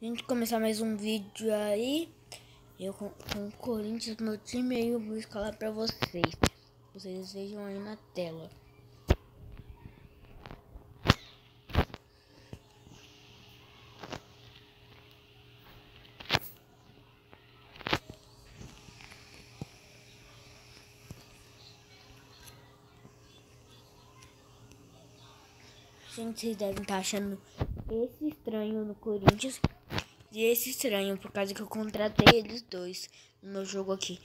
A gente começar mais um vídeo aí. Eu com, com o Corinthians, meu time aí, eu vou escalar pra vocês. Vocês vejam aí na tela. Gente, vocês devem estar tá achando esse estranho no Corinthians. E esse estranho, por causa que eu contratei eles dois no meu jogo aqui.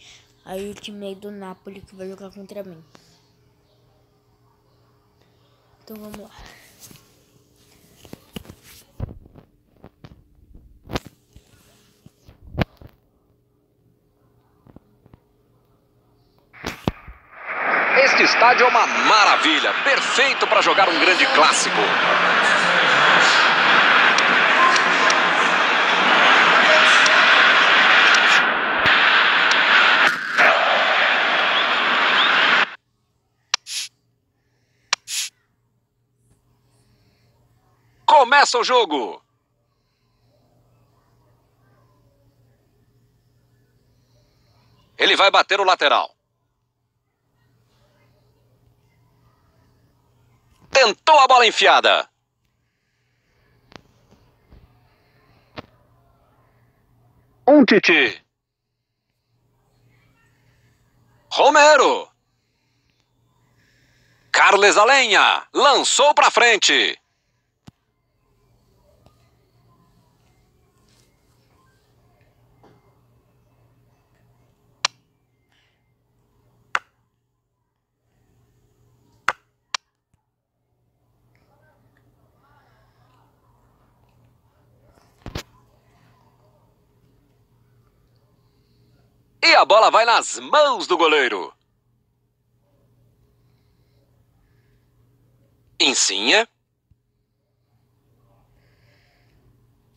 Aí o time do Napoli que vai jogar contra mim. Então vamos lá. Este estádio é uma maravilha, perfeito para jogar um grande clássico. Faça o jogo! Ele vai bater o lateral. Tentou a bola enfiada. Um Titi. Romero. Carles Alenha lançou para frente. a bola vai nas mãos do goleiro. Insinha.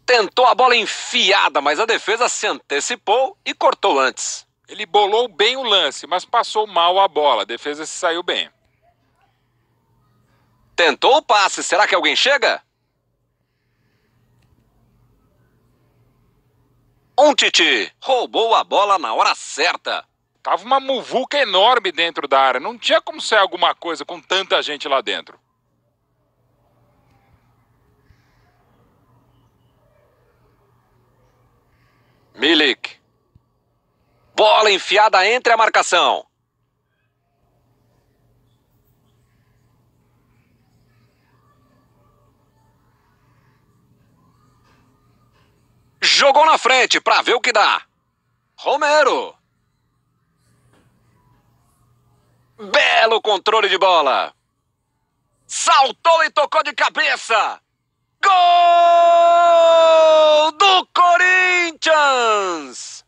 Tentou a bola enfiada, mas a defesa se antecipou e cortou antes. Ele bolou bem o lance, mas passou mal a bola. A defesa se saiu bem. Tentou o passe, será que alguém chega? Titi roubou a bola na hora certa. Tava uma muvuca enorme dentro da área. Não tinha como ser alguma coisa com tanta gente lá dentro. Milik. Bola enfiada entre a marcação. Jogou na frente para ver o que dá. Romero. Belo controle de bola. Saltou e tocou de cabeça. Gol do Corinthians!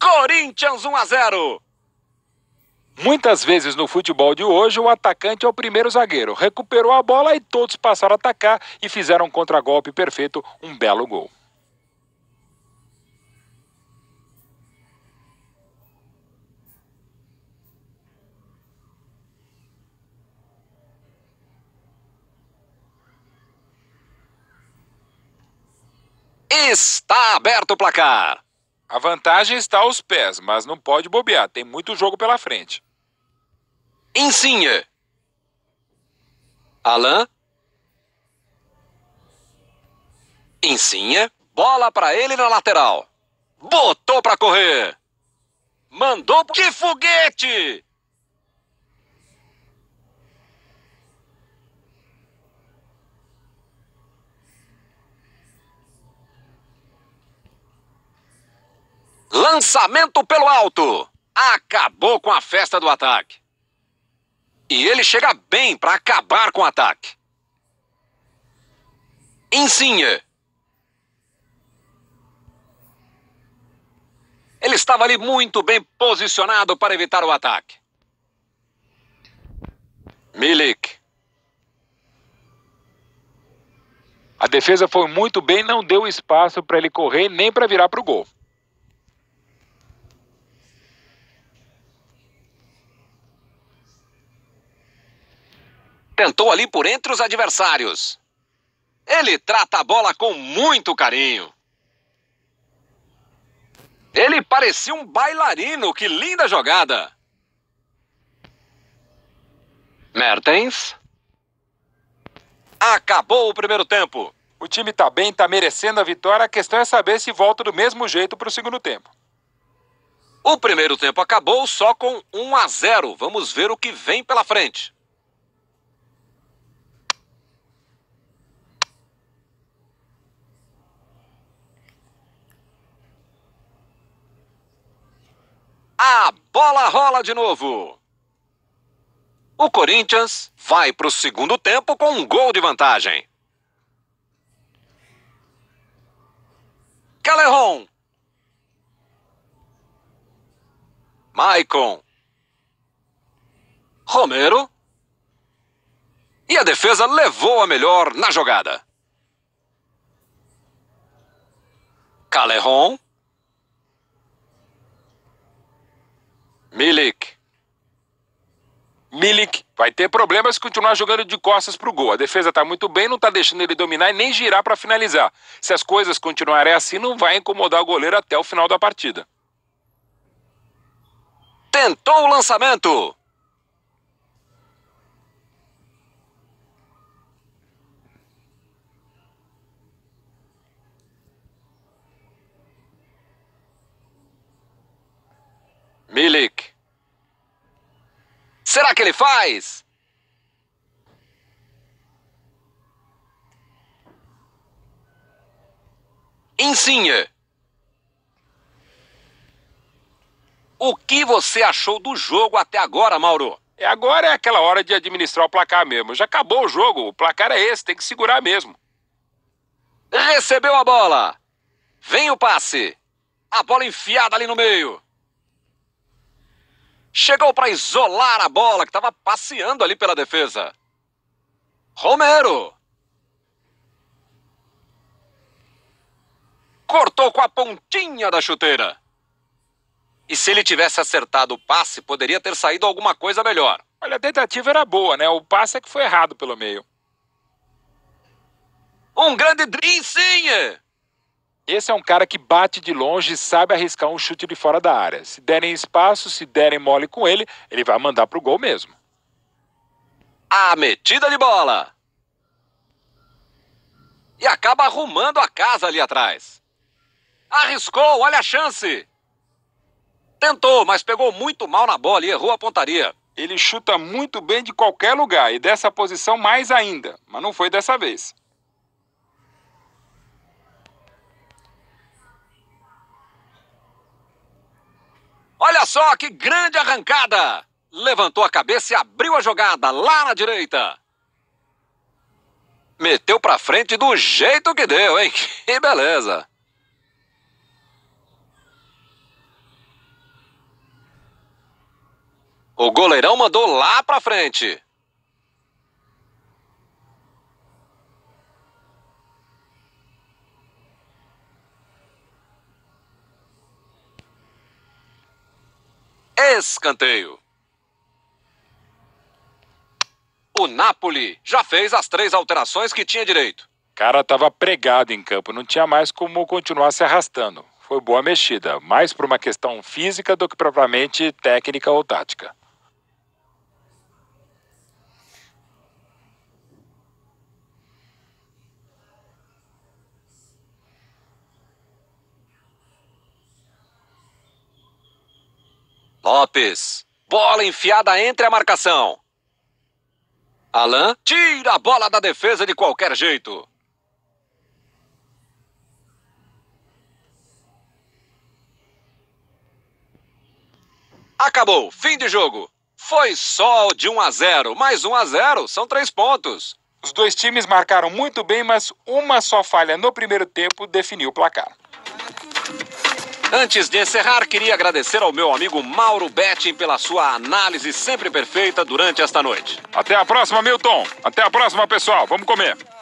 Corinthians 1 a 0. Muitas vezes no futebol de hoje, o atacante é o primeiro zagueiro. Recuperou a bola e todos passaram a atacar e fizeram um contragolpe perfeito, um belo gol. Está aberto o placar. A vantagem está aos pés, mas não pode bobear. Tem muito jogo pela frente. Insigne, Alain. Insigne, Bola para ele na lateral. Botou para correr. Mandou. De foguete! Lançamento pelo alto. Acabou com a festa do ataque. E ele chega bem para acabar com o ataque. Insigne. Ele estava ali muito bem posicionado para evitar o ataque. Milik. A defesa foi muito bem, não deu espaço para ele correr nem para virar para o gol. Tentou ali por entre os adversários. Ele trata a bola com muito carinho. Ele parecia um bailarino, que linda jogada! Mertens. Acabou o primeiro tempo. O time tá bem, tá merecendo a vitória. A questão é saber se volta do mesmo jeito para o segundo tempo. O primeiro tempo acabou só com 1 a 0. Vamos ver o que vem pela frente. A bola rola de novo. O Corinthians vai para o segundo tempo com um gol de vantagem. Caleron. Maicon. Romero. E a defesa levou a melhor na jogada. Caleron. Milik. Milik vai ter problemas se continuar jogando de costas para o gol. A defesa está muito bem, não está deixando ele dominar e nem girar para finalizar. Se as coisas continuarem assim, não vai incomodar o goleiro até o final da partida. Tentou o lançamento. Milik. Será que ele faz? Insinha. O que você achou do jogo até agora, Mauro? E é, agora é aquela hora de administrar o placar mesmo. Já acabou o jogo, o placar é esse, tem que segurar mesmo. Recebeu a bola. Vem o passe. A bola enfiada ali no meio chegou para isolar a bola que estava passeando ali pela defesa. Romero. Cortou com a pontinha da chuteira. E se ele tivesse acertado o passe, poderia ter saído alguma coisa melhor. Olha, a tentativa era boa, né? O passe é que foi errado pelo meio. Um grande Singer! Esse é um cara que bate de longe e sabe arriscar um chute de fora da área. Se derem espaço, se derem mole com ele, ele vai mandar pro gol mesmo. A metida de bola! E acaba arrumando a casa ali atrás. Arriscou, olha a chance! Tentou, mas pegou muito mal na bola e errou a pontaria. Ele chuta muito bem de qualquer lugar e dessa posição mais ainda, mas não foi dessa vez. Olha só que grande arrancada! Levantou a cabeça e abriu a jogada lá na direita. Meteu para frente do jeito que deu, hein? Que beleza! O goleirão mandou lá para frente. Escanteio. O Napoli já fez as três alterações que tinha direito. cara estava pregado em campo, não tinha mais como continuar se arrastando. Foi boa mexida, mais por uma questão física do que propriamente técnica ou tática. Lopes. Bola enfiada entre a marcação. Alain tira a bola da defesa de qualquer jeito. Acabou, fim de jogo. Foi só de 1 a 0, mais 1 a 0 são três pontos. Os dois times marcaram muito bem, mas uma só falha no primeiro tempo definiu o placar. Antes de encerrar, queria agradecer ao meu amigo Mauro Betting pela sua análise sempre perfeita durante esta noite. Até a próxima, Milton. Até a próxima, pessoal. Vamos comer.